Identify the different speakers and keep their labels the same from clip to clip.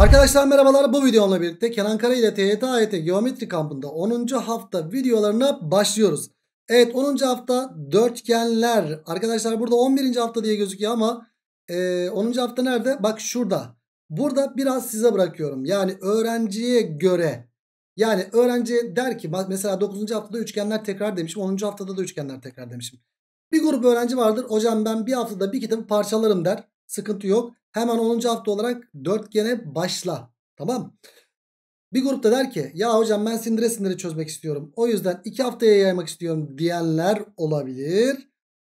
Speaker 1: Arkadaşlar merhabalar bu videomla birlikte Kenan Kara ile TYT e e Geometri kampında 10. hafta videolarına başlıyoruz. Evet 10. hafta dörtgenler. Arkadaşlar burada 11. hafta diye gözüküyor ama e, 10. hafta nerede? Bak şurada. Burada biraz size bırakıyorum. Yani öğrenciye göre. Yani öğrenci der ki mesela 9. haftada üçgenler tekrar demişim. 10. haftada da üçgenler tekrar demişim. Bir grup öğrenci vardır. Hocam ben bir haftada bir kitabı parçalarım der. Sıkıntı yok. Hemen 10. hafta olarak dörtgene başla. Tamam. Bir grupta der ki ya hocam ben sindire sindire çözmek istiyorum. O yüzden 2 haftaya yaymak istiyorum diyenler olabilir.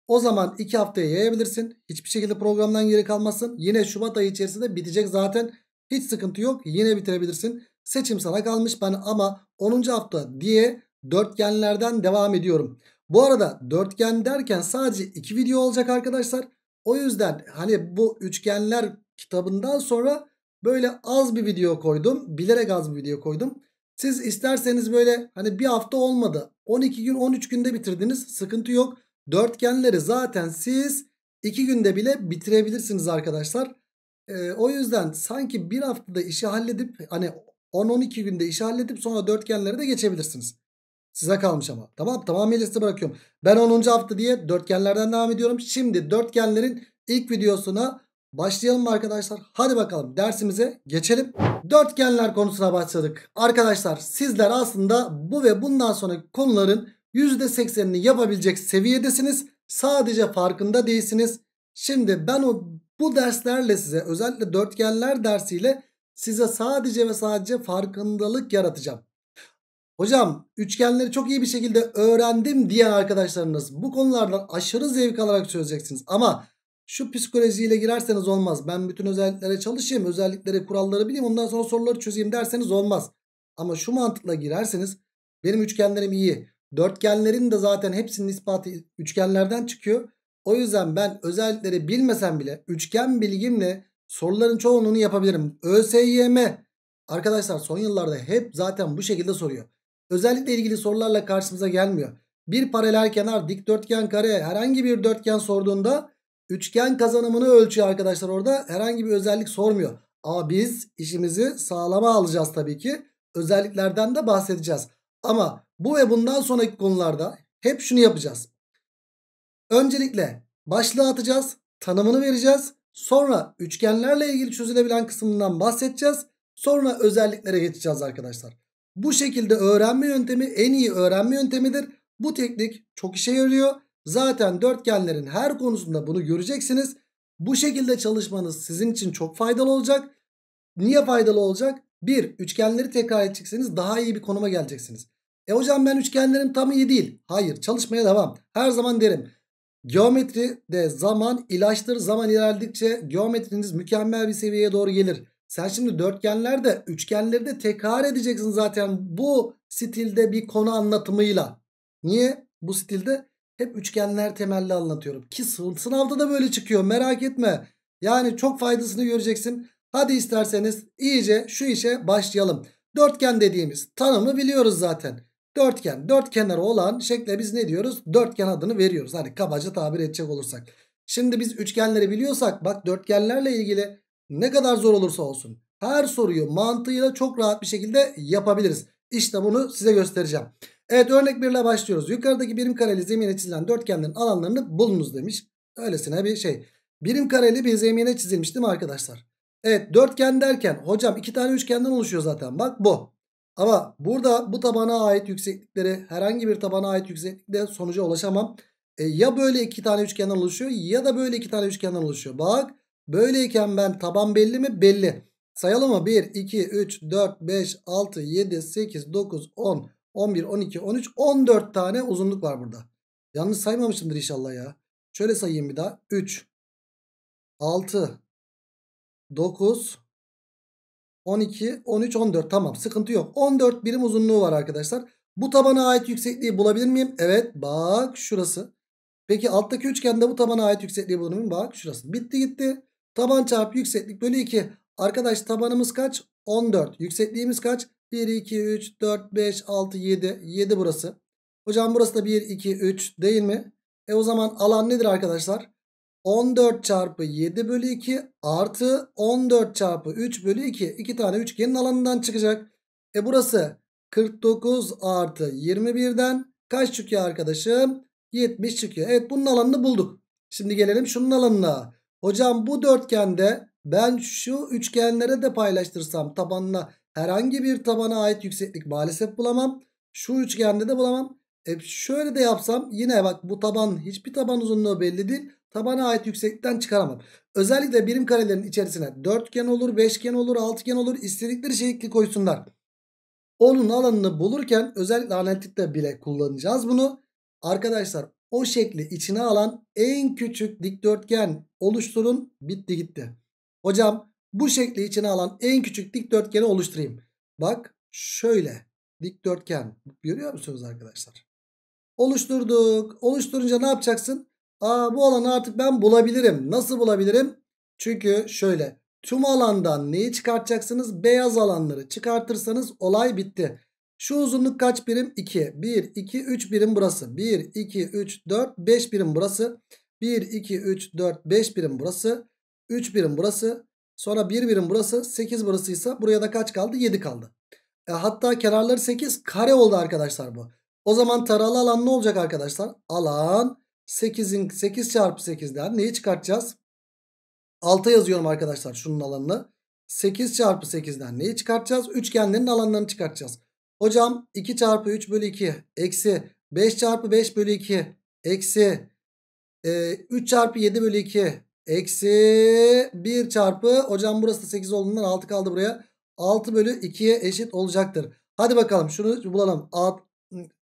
Speaker 1: O zaman 2 haftaya yayabilirsin. Hiçbir şekilde programdan geri kalmasın. Yine Şubat ayı içerisinde bitecek zaten. Hiç sıkıntı yok. Yine bitirebilirsin. Seçim sana kalmış ben ama 10. hafta diye dörtgenlerden devam ediyorum. Bu arada dörtgen derken sadece 2 video olacak arkadaşlar. O yüzden hani bu üçgenler kitabından sonra böyle az bir video koydum. Bilerek az bir video koydum. Siz isterseniz böyle hani bir hafta olmadı. 12 gün 13 günde bitirdiniz. Sıkıntı yok. Dörtgenleri zaten siz 2 günde bile bitirebilirsiniz arkadaşlar. Ee, o yüzden sanki bir haftada işi halledip hani 10-12 günde işi halledip sonra dörtgenlere de geçebilirsiniz. Size kalmış ama. Tamam tamamıyla size bırakıyorum. Ben 10. hafta diye dörtgenlerden devam ediyorum. Şimdi dörtgenlerin ilk videosuna başlayalım arkadaşlar? Hadi bakalım dersimize geçelim. Dörtgenler konusuna başladık. Arkadaşlar sizler aslında bu ve bundan sonraki konuların %80'ini yapabilecek seviyedesiniz. Sadece farkında değilsiniz. Şimdi ben o bu derslerle size özellikle dörtgenler dersiyle size sadece ve sadece farkındalık yaratacağım. Hocam üçgenleri çok iyi bir şekilde öğrendim diyen arkadaşlarınız bu konulardan aşırı zevk alarak çözeceksiniz. Ama şu psikolojiyle girerseniz olmaz. Ben bütün özelliklere çalışayım, özellikleri, kuralları bileyim ondan sonra soruları çözeyim derseniz olmaz. Ama şu mantıkla girerseniz benim üçgenlerim iyi. Dörtgenlerin de zaten hepsinin ispatı üçgenlerden çıkıyor. O yüzden ben özellikleri bilmesem bile üçgen bilgimle soruların çoğunluğunu yapabilirim. ÖSYM arkadaşlar son yıllarda hep zaten bu şekilde soruyor özellikle ilgili sorularla karşımıza gelmiyor. Bir paralel kenar, dikdörtgen kare herhangi bir dörtgen sorduğunda üçgen kazanımını ölçüyor arkadaşlar orada. Herhangi bir özellik sormuyor. Ama biz işimizi sağlama alacağız tabii ki. Özelliklerden de bahsedeceğiz. Ama bu ve bundan sonraki konularda hep şunu yapacağız. Öncelikle başlığı atacağız. Tanımını vereceğiz. Sonra üçgenlerle ilgili çözülebilen kısmından bahsedeceğiz. Sonra özelliklere geçeceğiz arkadaşlar. Bu şekilde öğrenme yöntemi en iyi öğrenme yöntemidir. Bu teknik çok işe yarıyor. Zaten dörtgenlerin her konusunda bunu göreceksiniz. Bu şekilde çalışmanız sizin için çok faydalı olacak. Niye faydalı olacak? Bir, üçgenleri tekrar edeceksiniz daha iyi bir konuma geleceksiniz. E hocam ben üçgenlerim tam iyi değil. Hayır çalışmaya devam. Her zaman derim. Geometri de zaman ilaçtır. Zaman ilerledikçe geometriniz mükemmel bir seviyeye doğru gelir. Sen şimdi dörtgenlerde üçgenleri de tekrar edeceksin zaten bu stilde bir konu anlatımıyla. Niye? Bu stilde hep üçgenler temelli anlatıyorum. Ki sınavda da böyle çıkıyor merak etme. Yani çok faydasını göreceksin. Hadi isterseniz iyice şu işe başlayalım. Dörtgen dediğimiz tanımı biliyoruz zaten. Dörtgen, dört kenarı olan şekle biz ne diyoruz? Dörtgen adını veriyoruz. Hani kabaca tabir edecek olursak. Şimdi biz üçgenleri biliyorsak bak dörtgenlerle ilgili ne kadar zor olursa olsun her soruyu mantığıyla çok rahat bir şekilde yapabiliriz. İşte bunu size göstereceğim. Evet örnek 1 ile başlıyoruz. Yukarıdaki birim kareli zemine çizilen dörtgenlerin alanlarını bulunuz demiş. Öylesine bir şey. Birim kareli bir zemine çizilmiş değil mi arkadaşlar? Evet dörtgen derken hocam iki tane üçgenden oluşuyor zaten bak bu. Ama burada bu tabana ait yükseklikleri herhangi bir tabana ait yükseklikle sonuca ulaşamam. E, ya böyle iki tane üçgenden oluşuyor ya da böyle iki tane üçgenden oluşuyor. Bak Böyleyken ben taban belli mi? Belli. Sayalım mı? 1, 2, 3, 4, 5, 6, 7, 8, 9, 10, 11, 12, 13, 14 tane uzunluk var burada. Yanlış saymamışımdır inşallah ya. Şöyle sayayım bir daha. 3, 6, 9, 12, 13, 14. Tamam sıkıntı yok. 14 birim uzunluğu var arkadaşlar. Bu tabana ait yüksekliği bulabilir miyim? Evet bak şurası. Peki alttaki üçgende bu tabana ait yüksekliği bulabilir mu? Bak şurası. Bitti gitti. Taban çarpı yükseklik bölü 2. Arkadaş tabanımız kaç? 14. Yüksekliğimiz kaç? 1, 2, 3, 4, 5, 6, 7. 7 burası. Hocam burası da 1, 2, 3 değil mi? E o zaman alan nedir arkadaşlar? 14 çarpı 7 bölü 2 artı 14 çarpı 3 bölü 2. 2 tane üçgenin alanından çıkacak. E burası 49 artı 21'den kaç çıkıyor arkadaşım? 70 çıkıyor. Evet bunun alanını bulduk. Şimdi gelelim şunun alanına. Hocam bu dörtgende ben şu üçgenlere de paylaştırsam tabanına herhangi bir tabana ait yükseklik maalesef bulamam. Şu üçgende de bulamam. E şöyle de yapsam yine bak bu taban hiçbir taban uzunluğu belli değil. Tabana ait yükseklikten çıkaramam. Özellikle birim karelerin içerisine dörtgen olur, beşgen olur, altıgen olur. istedikleri şekli koysunlar. Onun alanını bulurken özellikle analitikte bile kullanacağız bunu. Arkadaşlar o şekli içine alan en küçük dikdörtgen oluşturun. Bitti gitti. Hocam bu şekli içine alan en küçük dikdörtgeni oluşturayım. Bak şöyle dikdörtgen görüyor musunuz arkadaşlar? Oluşturduk. Oluşturunca ne yapacaksın? Aa bu alanı artık ben bulabilirim. Nasıl bulabilirim? Çünkü şöyle tüm alandan neyi çıkartacaksınız? Beyaz alanları çıkartırsanız olay bitti. Şu uzunluk kaç birim? 2. 1, 2, 3 birim burası. 1, 2, 3, 4, 5 birim burası. 1, 2, 3, 4, 5 birim burası. 3 birim burası. Sonra 1 birim burası. 8 burasıysa buraya da kaç kaldı? 7 kaldı. E, hatta kenarları 8 kare oldu arkadaşlar bu. O zaman taralı alan ne olacak arkadaşlar? Alan 8'in 8 çarpı 8'den neyi çıkartacağız? 6 yazıyorum arkadaşlar şunun alanını. 8 çarpı 8'den neyi çıkartacağız? Üçgenlerin alanlarını çıkartacağız. Hocam 2 çarpı 3 bölü 2 eksi 5 çarpı 5 bölü 2 eksi e, 3 çarpı 7 bölü 2 eksi 1 çarpı hocam burası da 8 olduğundan 6 kaldı buraya. 6 bölü 2'ye eşit olacaktır. Hadi bakalım şunu bulalım.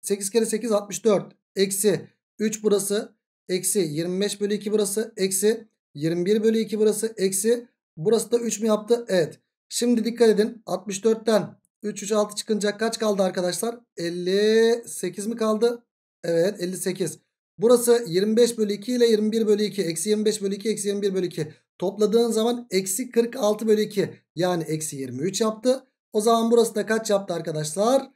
Speaker 1: 8 kere 8 64 eksi 3 burası eksi 25 bölü 2 burası eksi 21 bölü 2 burası eksi burası da 3 mü yaptı? Evet. Şimdi dikkat edin 64'ten 3, 3, 6 çıkınca kaç kaldı arkadaşlar? 58 mi kaldı? Evet 58. Burası 25 bölü 2 ile 21 bölü 2. Eksi 25 bölü 2 eksi 21 bölü 2. Topladığın zaman eksi 46 bölü 2. Yani eksi 23 yaptı. O zaman burası da kaç yaptı arkadaşlar?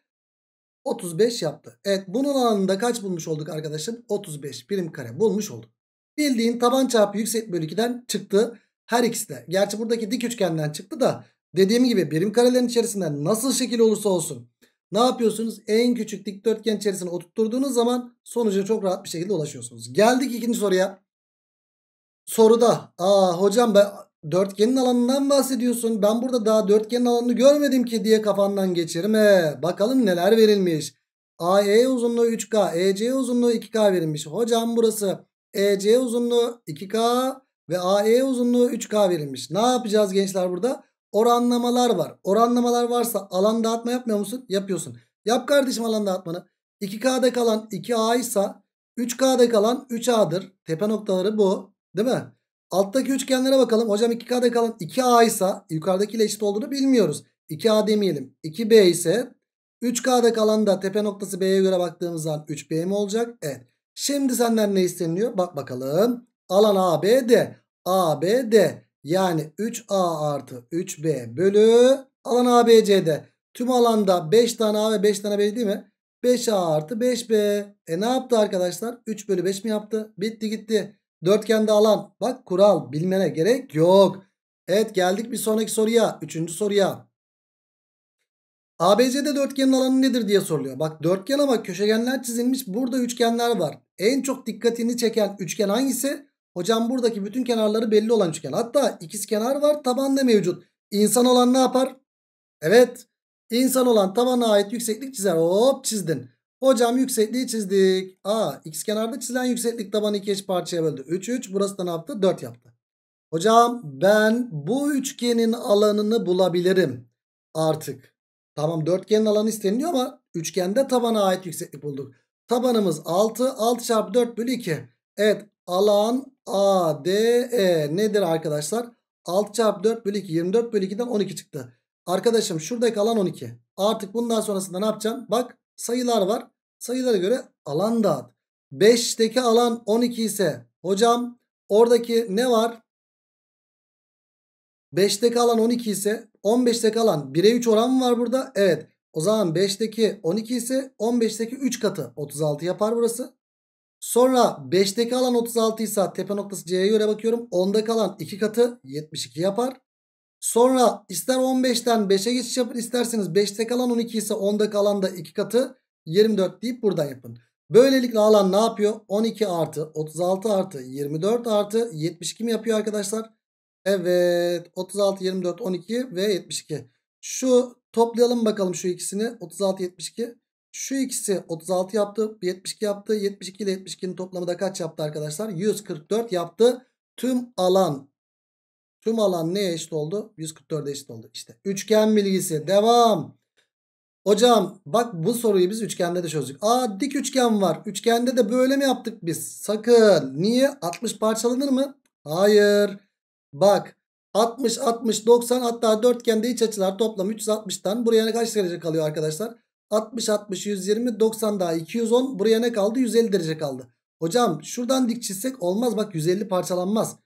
Speaker 1: 35 yaptı. Evet bunun alanında kaç bulmuş olduk arkadaşım? 35 birim kare bulmuş olduk. Bildiğin taban çarpı yüksek bölü 2'den çıktı. Her ikisi de. Gerçi buradaki dik üçgenden çıktı da Dediğim gibi birim karelerin içerisinden nasıl şekil olursa olsun ne yapıyorsunuz? En küçük dikdörtgen içerisine oturtturduğunuz zaman sonuca çok rahat bir şekilde ulaşıyorsunuz. Geldik ikinci soruya. Soruda aa hocam ben dörtgenin alanından bahsediyorsun. Ben burada daha dörtgenin alanını görmedim ki diye kafandan geçirme. Bakalım neler verilmiş. AE uzunluğu 3K, EC uzunluğu 2K verilmiş. Hocam burası EC uzunluğu 2K ve AE uzunluğu 3K verilmiş. Ne yapacağız gençler burada? oranlamalar var. Oranlamalar varsa alan dağıtma yapmıyor musun? Yapıyorsun. Yap kardeşim alan dağıtmanı. 2K'da kalan 2A ise 3K'da kalan 3A'dır. Tepe noktaları bu. Değil mi? Alttaki üçgenlere bakalım. Hocam 2K'da kalan 2A ise yukarıdakiyle eşit olduğunu bilmiyoruz. 2A demeyelim. 2B ise 3K'da kalan da tepe noktası B'ye göre baktığımız zaman 3B mi olacak? Evet. Şimdi senden ne isteniliyor? Bak bakalım. Alan ABD. ABD. Yani 3A artı 3B bölü alan ABC'de. Tüm alanda 5 tane A ve 5 tane B değil mi? 5A artı 5B. E ne yaptı arkadaşlar? 3 bölü 5 mi yaptı? Bitti gitti. Dörtgende alan. Bak kural bilmene gerek yok. Evet geldik bir sonraki soruya. Üçüncü soruya. ABC'de dörtgenin alanı nedir diye soruluyor. Bak dörtgen ama köşegenler çizilmiş. Burada üçgenler var. En çok dikkatini çeken üçgen hangisi? Hocam buradaki bütün kenarları belli olan üçgen. Hatta ikiz kenar var taban da mevcut. İnsan olan ne yapar? Evet. İnsan olan tabana ait yükseklik çizer. Hop çizdin. Hocam yüksekliği çizdik. A, x kenarda çizilen yükseklik tabanı iki eş parçaya böldü. 3 3 burası da ne yaptı? 4 yaptı. Hocam ben bu üçgenin alanını bulabilirim artık. Tamam dörtgenin alanı isteniliyor ama üçgende tabana ait yükseklik bulduk. Tabanımız 6. 6 çarpı 4 bölü 2. Evet alan ADE nedir arkadaşlar? 6 çarpı 4 bölü 2 24 bölü 2'den 12 çıktı. Arkadaşım şuradaki alan 12. Artık bundan sonrasında ne yapacağım? Bak sayılar var. Sayılara göre alan dağıt. 5'teki alan 12 ise hocam oradaki ne var? 5'teki alan 12 ise 15'teki alan 1'e 3 oran mı var burada? Evet. O zaman 5'teki 12 ise 15'teki 3 katı 36 yapar burası. Sonra 5'teki alan 36 ise tepe noktası C'ye göre bakıyorum. 10'daki kalan 2 katı 72 yapar. Sonra ister 15'ten 5'e geçiş yapın isterseniz 5'teki kalan 12 ise 10'daki alan da 2 katı 24 deyip buradan yapın. Böylelikle alan ne yapıyor? 12 artı 36 artı 24 artı 72 mi yapıyor arkadaşlar? Evet 36 24 12 ve 72. Şu toplayalım bakalım şu ikisini 36 72. Şu ikisi 36 yaptı. 72 yaptı. 72 ile 72'nin toplamı da kaç yaptı arkadaşlar? 144 yaptı. Tüm alan tüm alan neye eşit oldu? 144'e eşit oldu. İşte üçgen bilgisi. Devam. Hocam bak bu soruyu biz üçgende de çözdük. Aa dik üçgen var. Üçgende de böyle mi yaptık biz? Sakın. Niye? 60 parçalanır mı? Hayır. Bak 60, 60, 90 hatta dörtgende iç açılar toplam 360'tan buraya ne kaç derece kalıyor arkadaşlar? 60, 60, 120, 90 daha 210. Buraya ne kaldı? 150 derece kaldı. Hocam şuradan dik çizsek olmaz. Bak 150 parçalanmaz.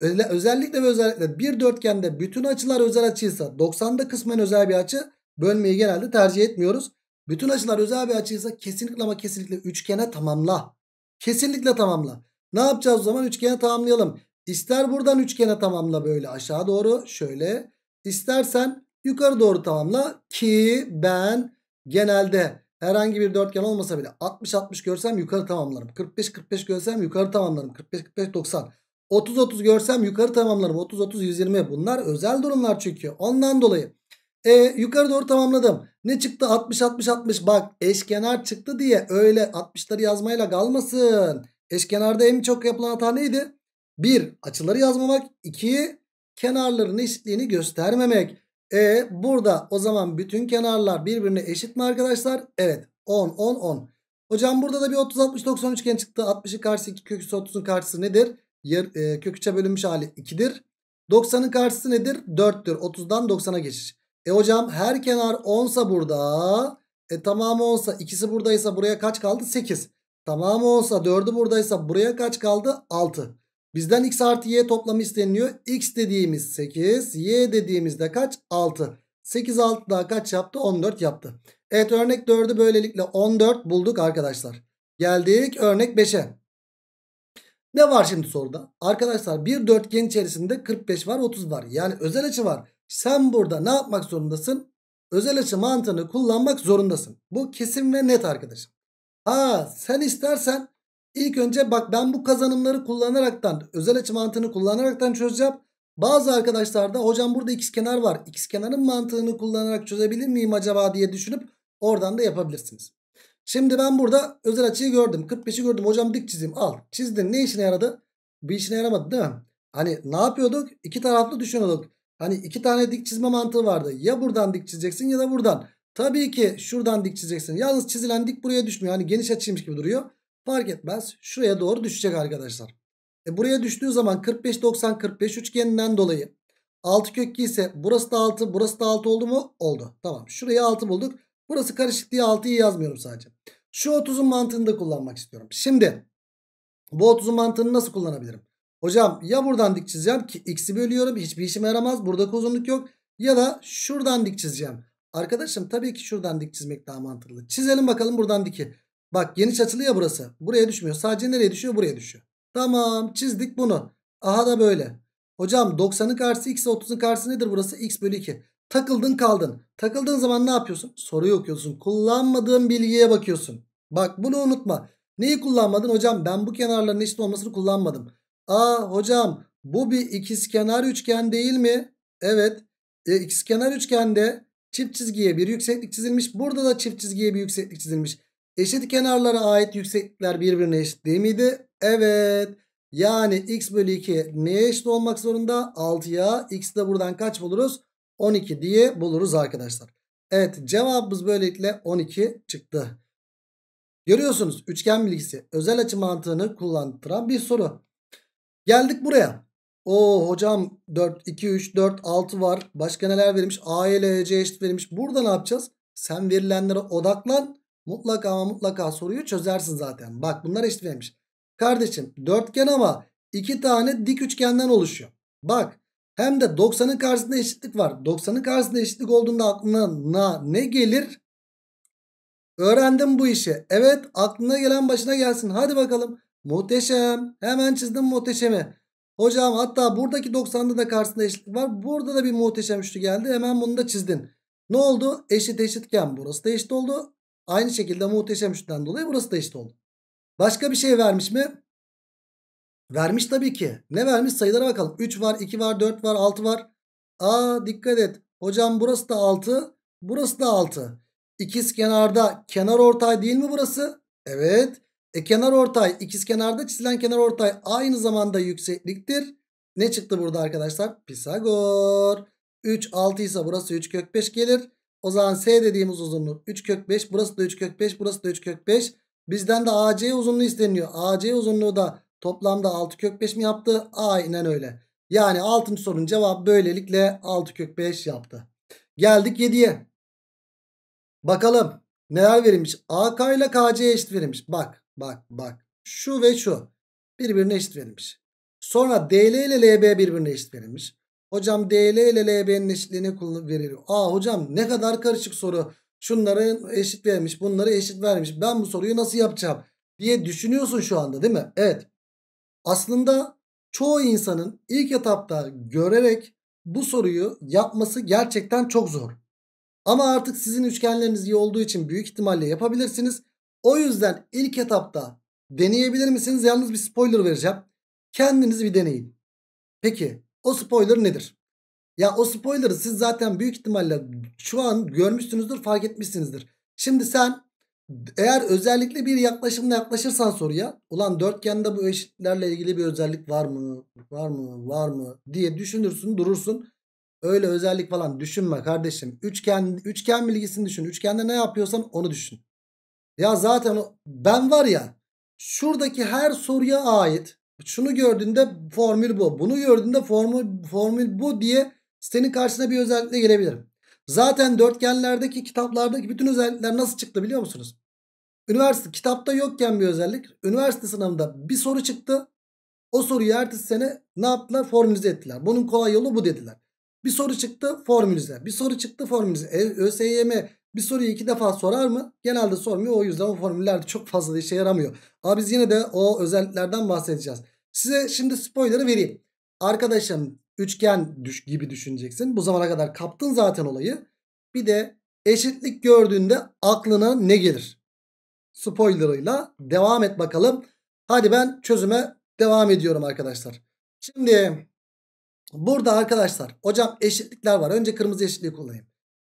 Speaker 1: Öyle, özellikle ve özellikle bir dörtgende bütün açılar özel açıysa 90'da kısmen özel bir açı bölmeyi genelde tercih etmiyoruz. Bütün açılar özel bir açıysa kesinlikle ama kesinlikle üçgene tamamla. Kesinlikle tamamla. Ne yapacağız o zaman? Üçgene tamamlayalım. İster buradan üçgene tamamla böyle aşağı doğru şöyle. İstersen yukarı doğru tamamla ki ben genelde herhangi bir dörtgen olmasa bile 60-60 görsem yukarı tamamlarım. 45-45 görsem yukarı tamamlarım. 45-45-90. 30-30 görsem yukarı tamamlarım. 30-30-120 bunlar özel durumlar çünkü. Ondan dolayı e, yukarı doğru tamamladım. Ne çıktı? 60-60-60 bak eşkenar çıktı diye öyle 60'ları yazmayla kalmasın. Eşkenarda en çok yapılan hata neydi? 1. Açıları yazmamak. 2. Kenarların eşitliğini göstermemek. E burada o zaman bütün kenarlar birbirine eşit mi arkadaşlar? Evet 10 10 10. Hocam burada da bir 30 60 90 üçgen çıktı. 60'ın karşısı 2 kök 30'un karşısı nedir? Yer, e, kök 3'e bölünmüş hali 2'dir. 90'ın karşısı nedir? 4'tür. 30'dan 90'a geçiş. E hocam her kenar 10 sa burada. E tamamı 10 sa ikisi buradaysa buraya kaç kaldı? 8. Tamamı 10 sa 4'ü buradaysa buraya kaç kaldı? 6. Bizden x artı y toplamı isteniliyor. x dediğimiz 8, y dediğimizde kaç? 6. 8 6 daha kaç yaptı? 14 yaptı. Evet örnek 4'ü böylelikle 14 bulduk arkadaşlar. Geldik örnek 5'e. Ne var şimdi soruda? Arkadaşlar bir dörtgen içerisinde 45 var 30 var. Yani özel açı var. Sen burada ne yapmak zorundasın? Özel açı mantığını kullanmak zorundasın. Bu kesin ve net arkadaşım. Ha sen istersen İlk önce bak ben bu kazanımları kullanaraktan özel açı mantığını kullanaraktan çözeceğim. Bazı arkadaşlar da hocam burada x kenar var. x kenarın mantığını kullanarak çözebilir miyim acaba diye düşünüp oradan da yapabilirsiniz. Şimdi ben burada özel açıyı gördüm. 45'i gördüm. Hocam dik çizeyim. Al. Çizdin. Ne işine yaradı? Bir işine yaramadı değil mi? Hani ne yapıyorduk? İki taraflı düşünüyorduk. Hani iki tane dik çizme mantığı vardı. Ya buradan dik çizeceksin ya da buradan. Tabii ki şuradan dik çizeceksin. Yalnız çizilen dik buraya düşmüyor. Hani geniş açıymış gibi duruyor. Fark etmez. Şuraya doğru düşecek arkadaşlar. E buraya düştüğü zaman 45 90 45 üçgeninden dolayı 6 kök 2 ise burası da 6 burası da 6 oldu mu? Oldu. Tamam. şuraya 6 bulduk. Burası karışık diye 6'yı yazmıyorum sadece. Şu 30'un mantığını da kullanmak istiyorum. Şimdi bu 30'un mantığını nasıl kullanabilirim? Hocam ya buradan dik çizeceğim ki x'i bölüyorum hiçbir işime yaramaz. Burada uzunluk yok. Ya da şuradan dik çizeceğim. Arkadaşım tabii ki şuradan dik çizmek daha mantıklı. Çizelim bakalım buradan diki. Bak geniş açılı ya burası. Buraya düşmüyor. Sadece nereye düşüyor? Buraya düşüyor. Tamam çizdik bunu. Aha da böyle. Hocam 90'ın karşısı x 30'un karşısı nedir burası? x bölü 2. Takıldın kaldın. Takıldığın zaman ne yapıyorsun? Soruyu okuyorsun. Kullanmadığın bilgiye bakıyorsun. Bak bunu unutma. Neyi kullanmadın? Hocam ben bu kenarların eşit olmasını kullanmadım. Aa hocam bu bir ikizkenar üçgen değil mi? Evet. E, ikizkenar üçgende çift çizgiye bir yükseklik çizilmiş. Burada da çift çizgiye bir yükseklik çizilmiş. Eşit kenarlara ait yükseklikler birbirine eşit değil miydi? Evet. Yani x bölü 2 neye eşit olmak zorunda? 6'ya. X de buradan kaç buluruz? 12 diye buluruz arkadaşlar. Evet cevabımız böylelikle 12 çıktı. Görüyorsunuz üçgen bilgisi özel açı mantığını kullandıran bir soru. Geldik buraya. O hocam 4, 2, 3, 4, 6 var. Başka neler verilmiş? A ile C eşit verilmiş. Burada ne yapacağız? Sen verilenlere odaklan. Mutlaka ama mutlaka soruyu çözersin zaten. Bak bunlar eşitlenmiş. Kardeşim dörtgen ama iki tane dik üçgenden oluşuyor. Bak hem de 90'ın karşısında eşitlik var. 90'ın karşısında eşitlik olduğunda aklına ne gelir? Öğrendim bu işi. Evet aklına gelen başına gelsin. Hadi bakalım. Muhteşem. Hemen çizdim muhteşemi. Hocam hatta buradaki 90'da da karşısında eşitlik var. Burada da bir muhteşem üçlü geldi. Hemen bunu da çizdin. Ne oldu? Eşit eşitken burası da eşit oldu. Aynı şekilde muhteşem üçlüden dolayı burası da eşit oldu. Başka bir şey vermiş mi? Vermiş tabii ki. Ne vermiş sayılara bakalım. 3 var, 2 var, 4 var, 6 var. Aa dikkat et. Hocam burası da 6. Burası da 6. İkiz kenarda kenar ortay değil mi burası? Evet. E kenar ortay ikiz kenarda çizilen kenar ortay aynı zamanda yüksekliktir. Ne çıktı burada arkadaşlar? Pisagor. 3 6 ise burası 3 kök 5 gelir. O zaman S dediğimiz uzunluk 3 kök 5. Burası da 3 kök 5. Burası da 3 kök 5. Bizden de AC uzunluğu isteniyor. AC uzunluğu da toplamda 6 kök 5 mi yaptı? Aynen öyle. Yani 6. sorunun cevabı böylelikle 6 kök 5 yaptı. Geldik 7'ye. Bakalım neler verilmiş? AK ile KC eşit verilmiş. Bak bak bak. Şu ve şu birbirine eşit verilmiş. Sonra DL ile LB birbirine eşit verilmiş. Hocam DL ile LB'nin eşitliğini veriyor. Aa hocam ne kadar karışık soru. Şunları eşit vermiş bunları eşit vermiş. Ben bu soruyu nasıl yapacağım diye düşünüyorsun şu anda değil mi? Evet. Aslında çoğu insanın ilk etapta görerek bu soruyu yapması gerçekten çok zor. Ama artık sizin üçgenleriniz iyi olduğu için büyük ihtimalle yapabilirsiniz. O yüzden ilk etapta deneyebilir misiniz? Yalnız bir spoiler vereceğim. Kendinizi bir deneyin. Peki o spoiler nedir? Ya o spoiler'ı siz zaten büyük ihtimalle şu an görmüşsünüzdür fark etmişsinizdir. Şimdi sen eğer özellikle bir yaklaşımla yaklaşırsan soruya ulan dörtgende bu eşitlerle ilgili bir özellik var mı var mı var mı diye düşünürsün durursun. Öyle özellik falan düşünme kardeşim. Üçgen, üçgen bilgisini düşün. Üçgende ne yapıyorsan onu düşün. Ya zaten ben var ya şuradaki her soruya ait şunu gördüğünde formül bu. Bunu gördüğünde formül, formül bu diye senin karşısına bir özellikle gelebilirim. Zaten dörtgenlerdeki kitaplardaki bütün özellikler nasıl çıktı biliyor musunuz? Üniversite kitapta yokken bir özellik. Üniversite sınavında bir soru çıktı. O soruyu ertesi sene ne yaptılar? Formülize ettiler. Bunun kolay yolu bu dediler. Bir soru çıktı formülize. Bir soru çıktı formülize. E, ÖSYM bir soruyu iki defa sorar mı? Genelde sormuyor. O yüzden o formüllerde çok fazla işe yaramıyor. Ama biz yine de o özelliklerden bahsedeceğiz. Size şimdi spoiler'ı vereyim. Arkadaşım üçgen düş gibi düşüneceksin. Bu zamana kadar kaptın zaten olayı. Bir de eşitlik gördüğünde aklına ne gelir? Spoiler'ıyla devam et bakalım. Hadi ben çözüme devam ediyorum arkadaşlar. Şimdi burada arkadaşlar hocam eşitlikler var. Önce kırmızı eşitliği kullanayım.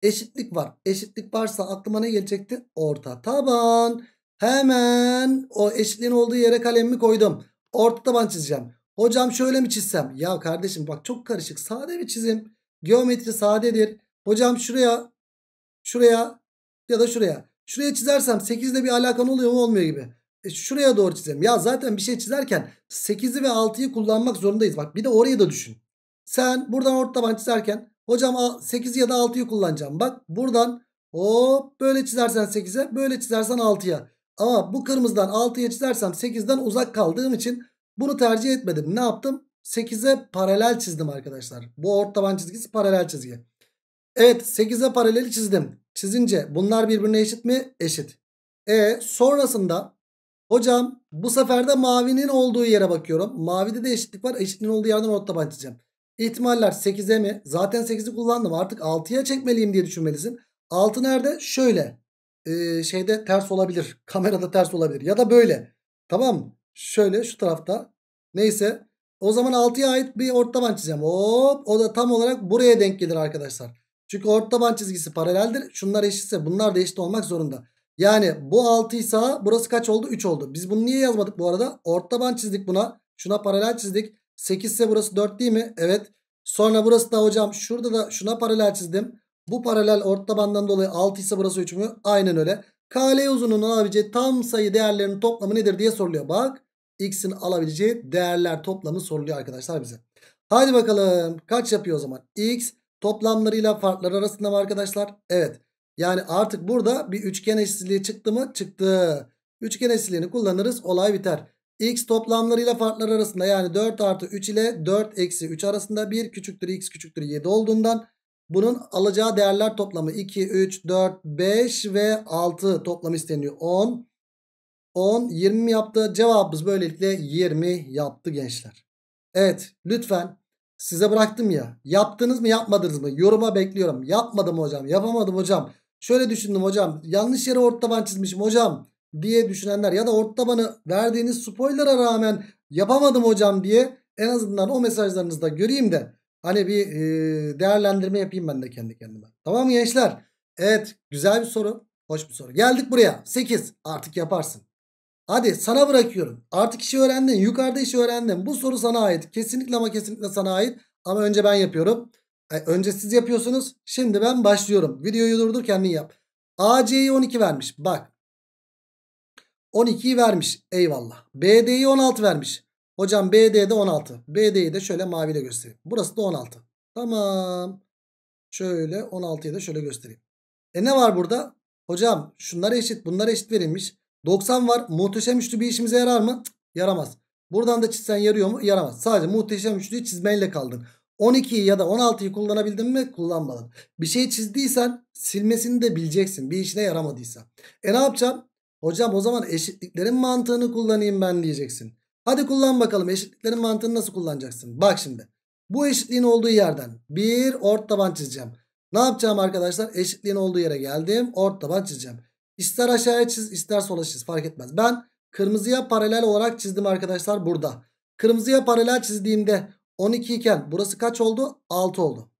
Speaker 1: Eşitlik var. Eşitlik varsa aklıma ne gelecekti? Orta taban. Hemen o eşitliğin olduğu yere kalemimi koydum. Orta taban çizeceğim. Hocam şöyle mi çizsem? Ya kardeşim bak çok karışık. Sade bir çizim. Geometri sadedir. Hocam şuraya, şuraya ya da şuraya. Şuraya çizersem 8 ile bir alakan oluyor mu olmuyor gibi. E şuraya doğru çizelim. Ya zaten bir şey çizerken 8'i ve 6'yı kullanmak zorundayız. Bak bir de orayı da düşün. Sen buradan orta taban çizerken Hocam 8 ya da 6'yı kullanacağım. Bak buradan hop böyle çizersen 8'e böyle çizersen 6'ya. Ama bu kırmızıdan 6'ya çizersem 8'den uzak kaldığım için bunu tercih etmedim. Ne yaptım? 8'e paralel çizdim arkadaşlar. Bu ort taban çizgisi paralel çizgi. Evet 8'e paraleli çizdim. Çizince bunlar birbirine eşit mi? Eşit. E sonrasında hocam bu sefer de mavinin olduğu yere bakıyorum. Mavide de eşitlik var. Eşitliğin olduğu yerden ort taban çizeceğim. İhtimaller 8'e mi? Zaten 8'i kullandım. Artık 6'ya çekmeliyim diye düşünmelisin. 6 nerede? Şöyle. Ee, şeyde ters olabilir. Kamerada ters olabilir. Ya da böyle. Tamam mı? Şöyle şu tarafta. Neyse. O zaman 6'ya ait bir orta taban çizeceğim. Hop. O da tam olarak buraya denk gelir arkadaşlar. Çünkü orta taban çizgisi paraleldir. Şunlar eşitse bunlar da eşit olmak zorunda. Yani bu 6 ise burası kaç oldu? 3 oldu. Biz bunu niye yazmadık bu arada? Orta taban çizdik buna. Şuna paralel çizdik. 8 ise burası 4 değil mi? Evet. Sonra burası da hocam şurada da şuna paralel çizdim. Bu paralel orta tabandan dolayı 6 ise burası 3 mü? Aynen öyle. KL uzunluğunun alabileceği tam sayı değerlerinin toplamı nedir diye soruluyor. Bak x'in alabileceği değerler toplamı soruluyor arkadaşlar bize. Hadi bakalım kaç yapıyor o zaman? x toplamlarıyla farklar arasında mı arkadaşlar? Evet. Yani artık burada bir üçgen eşitliği çıktı mı? Çıktı. Üçgen eşitliğini kullanırız olay biter x toplamlarıyla farklar arasında yani 4 artı 3 ile 4 eksi 3 arasında 1 küçüktür x küçüktür 7 olduğundan bunun alacağı değerler toplamı 2, 3, 4, 5 ve 6 toplamı isteniyor. 10, 10, 20 mi yaptı? Cevabımız böylelikle 20 yaptı gençler. Evet lütfen size bıraktım ya yaptınız mı yapmadınız mı? Yoruma bekliyorum. Yapmadım hocam yapamadım hocam. Şöyle düşündüm hocam yanlış yere orta taban çizmişim hocam diye düşünenler ya da orta tabanı verdiğiniz spoiler'a rağmen yapamadım hocam diye en azından o mesajlarınızı da göreyim de hani bir e, değerlendirme yapayım ben de kendi kendime. Tamam mı gençler? Evet güzel bir soru. Hoş bir soru. Geldik buraya. 8 artık yaparsın. Hadi sana bırakıyorum. Artık işi öğrendin. Yukarıda işi öğrendin. Bu soru sana ait. Kesinlikle ama kesinlikle sana ait. Ama önce ben yapıyorum. E, önce siz yapıyorsunuz. Şimdi ben başlıyorum. Videoyu durdur kendin yap. AC'yi 12 vermiş. Bak 12'yi vermiş. Eyvallah. BD'yi 16 vermiş. Hocam BD'de 16. BD'yi de şöyle maviyle göstereyim. Burası da 16. Tamam. Şöyle 16'yı da şöyle göstereyim. E ne var burada? Hocam şunlar eşit bunlar eşit verilmiş. 90 var. Muhteşem üçlü bir işimize yarar mı? yaramaz. Buradan da çizsen yarıyor mu? Yaramaz. Sadece muhteşem üçlüyü çizmeyle kaldın. 12'yi ya da 16'yı kullanabildin mi? Kullanmadın. Bir şey çizdiysen silmesini de bileceksin. Bir işine yaramadıysa. E ne yapacağım? Hocam o zaman eşitliklerin mantığını kullanayım ben diyeceksin. Hadi kullan bakalım eşitliklerin mantığını nasıl kullanacaksın? Bak şimdi bu eşitliğin olduğu yerden bir ort taban çizeceğim. Ne yapacağım arkadaşlar? Eşitliğin olduğu yere geldim. Ort taban çizeceğim. İster aşağıya çiz ister sola çiz fark etmez. Ben kırmızıya paralel olarak çizdim arkadaşlar burada. Kırmızıya paralel çizdiğimde 12 iken burası kaç oldu? 6 oldu.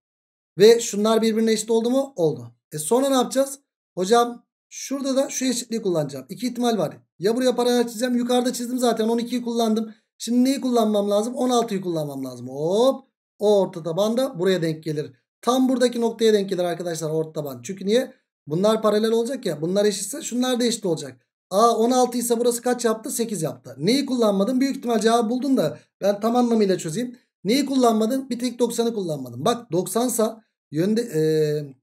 Speaker 1: Ve şunlar birbirine eşit oldu mu? Oldu. E sonra ne yapacağız? Hocam Şurada da şu eşitliği kullanacağım. İki ihtimal var. Ya buraya paralel çizeceğim. Yukarıda çizdim zaten 12'yi kullandım. Şimdi neyi kullanmam lazım? 16'yı kullanmam lazım. Hop. O orta taban da buraya denk gelir. Tam buradaki noktaya denk gelir arkadaşlar orta taban. Çünkü niye? Bunlar paralel olacak ya. Bunlar eşitse şunlar da eşit olacak. A 16 ise burası kaç yaptı? 8 yaptı. Neyi kullanmadın? Büyük ihtimal cevabı buldun da ben tam anlamıyla çözeyim. Neyi kullanmadın? Bir tek 90'ı kullanmadın. Bak 90 sa yönde e,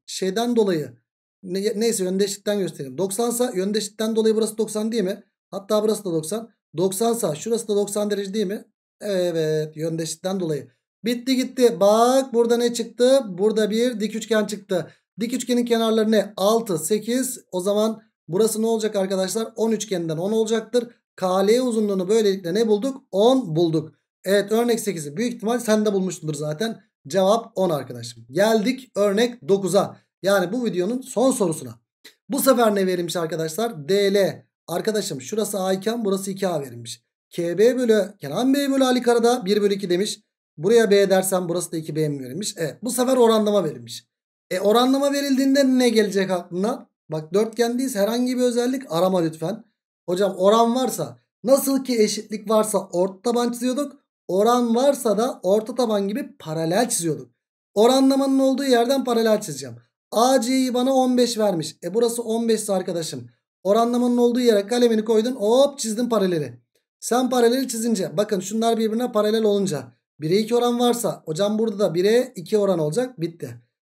Speaker 1: şeyden dolayı ne, neyse yöndeşlikten gösterelim. 90 sa yöndeşlikten dolayı burası 90 değil mi? Hatta burası da 90. 90 sa şurası da 90 derece değil mi? Evet yöndeşlikten dolayı. Bitti gitti. Bak burada ne çıktı? Burada bir dik üçgen çıktı. Dik üçgenin kenarları ne? 6, 8. O zaman burası ne olacak arkadaşlar? 10 üçgeninden 10 olacaktır. KL uzunluğunu böylelikle ne bulduk? 10 bulduk. Evet örnek 8'i büyük ihtimal sen de bulmuşsundur zaten. Cevap 10 arkadaşım. Geldik örnek 9'a. Yani bu videonun son sorusuna. Bu sefer ne verilmiş arkadaşlar? DL. Arkadaşım şurası A iken burası 2A verilmiş. KB bölü Kenan Bey bölü Ali Karada 1 bölü 2 demiş. Buraya B dersen burası da 2B mi verilmiş? Evet bu sefer oranlama verilmiş. E oranlama verildiğinde ne gelecek aklına? Bak dörtgendeyiz herhangi bir özellik arama lütfen. Hocam oran varsa nasıl ki eşitlik varsa orta taban çiziyorduk. Oran varsa da orta taban gibi paralel çiziyorduk. Oranlamanın olduğu yerden paralel çizeceğim. AC'yi bana 15 vermiş. E burası 15 arkadaşım oranlamanın olduğu yere kalemini koydun hop çizdin paraleli. Sen paraleli çizince bakın şunlar birbirine paralel olunca 1'e 2 oran varsa hocam burada da 1'e 2 oran olacak bitti.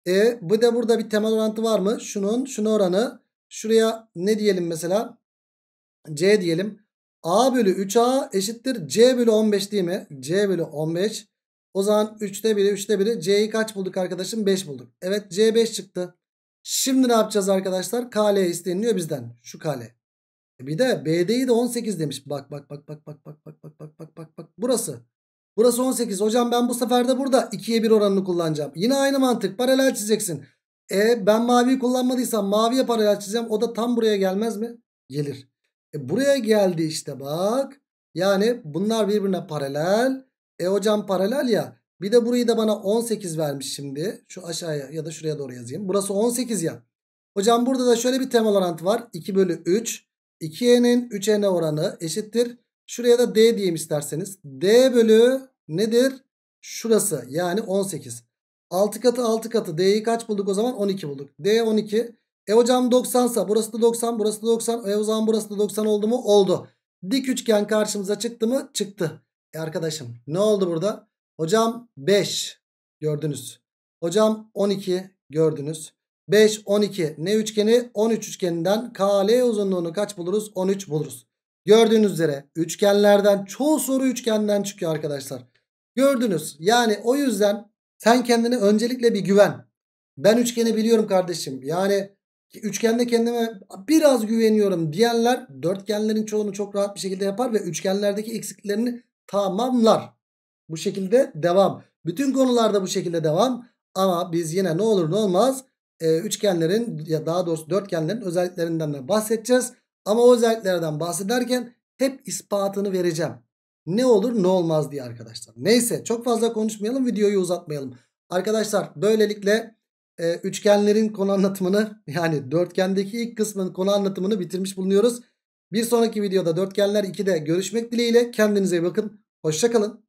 Speaker 1: E bu de burada bir temel orantı var mı? Şunun şuna oranı şuraya ne diyelim mesela C diyelim. A bölü 3A eşittir C bölü 15 değil mi? C bölü 15 o zaman 3'te 1'i 3'te 1'i C'yi kaç bulduk arkadaşım? 5 bulduk. Evet C 5 çıktı. Şimdi ne yapacağız arkadaşlar? KL isteniliyor bizden. Şu KL. Bir de BD'yi de 18 demiş. Bak bak bak bak bak bak bak bak bak bak bak bak. Burası. Burası 18. Hocam ben bu sefer de burada 2'ye 1 oranını kullanacağım. Yine aynı mantık. Paralel çizeceksin. E ben maviyi kullanmadıysam maviye paralel çizeceğim. O da tam buraya gelmez mi? Gelir. E buraya geldi işte bak. Yani bunlar birbirine paralel. E hocam paralel ya. Bir de burayı da bana 18 vermiş şimdi. Şu aşağıya ya da şuraya doğru yazayım. Burası 18 ya. Hocam burada da şöyle bir temel orantı var. 2 bölü 3. 2e'nin 3 n oranı eşittir. Şuraya da d diyeyim isterseniz. d bölü nedir? Şurası yani 18. 6 katı 6 katı d'yi kaç bulduk o zaman? 12 bulduk. d 12. E hocam 90 sa burası da 90 burası da 90. E o zaman burası da 90 oldu mu? Oldu. Dik üçgen karşımıza çıktı mı? Çıktı. E arkadaşım ne oldu burada? Hocam 5 gördünüz. Hocam 12 gördünüz. 5, 12 ne üçgeni? 13 üçgeninden KL uzunluğunu kaç buluruz? 13 buluruz. Gördüğünüz üzere üçgenlerden çoğu soru üçgenden çıkıyor arkadaşlar. Gördünüz yani o yüzden sen kendini öncelikle bir güven. Ben üçgeni biliyorum kardeşim. Yani üçgende kendime biraz güveniyorum diyenler dörtgenlerin çoğunu çok rahat bir şekilde yapar ve üçgenlerdeki eksiklerini tamamlar. Bu şekilde devam. Bütün konularda bu şekilde devam. Ama biz yine ne olur ne olmaz e, üçgenlerin ya daha doğrusu dörtgenlerin özelliklerinden de bahsedeceğiz. Ama o özelliklerden bahsederken hep ispatını vereceğim. Ne olur ne olmaz diye arkadaşlar. Neyse çok fazla konuşmayalım videoyu uzatmayalım. Arkadaşlar böylelikle e, üçgenlerin konu anlatımını yani dörtgendeki ilk kısmın konu anlatımını bitirmiş bulunuyoruz. Bir sonraki videoda dörtgenler 2'de görüşmek dileğiyle kendinize iyi bakın. Hoşçakalın.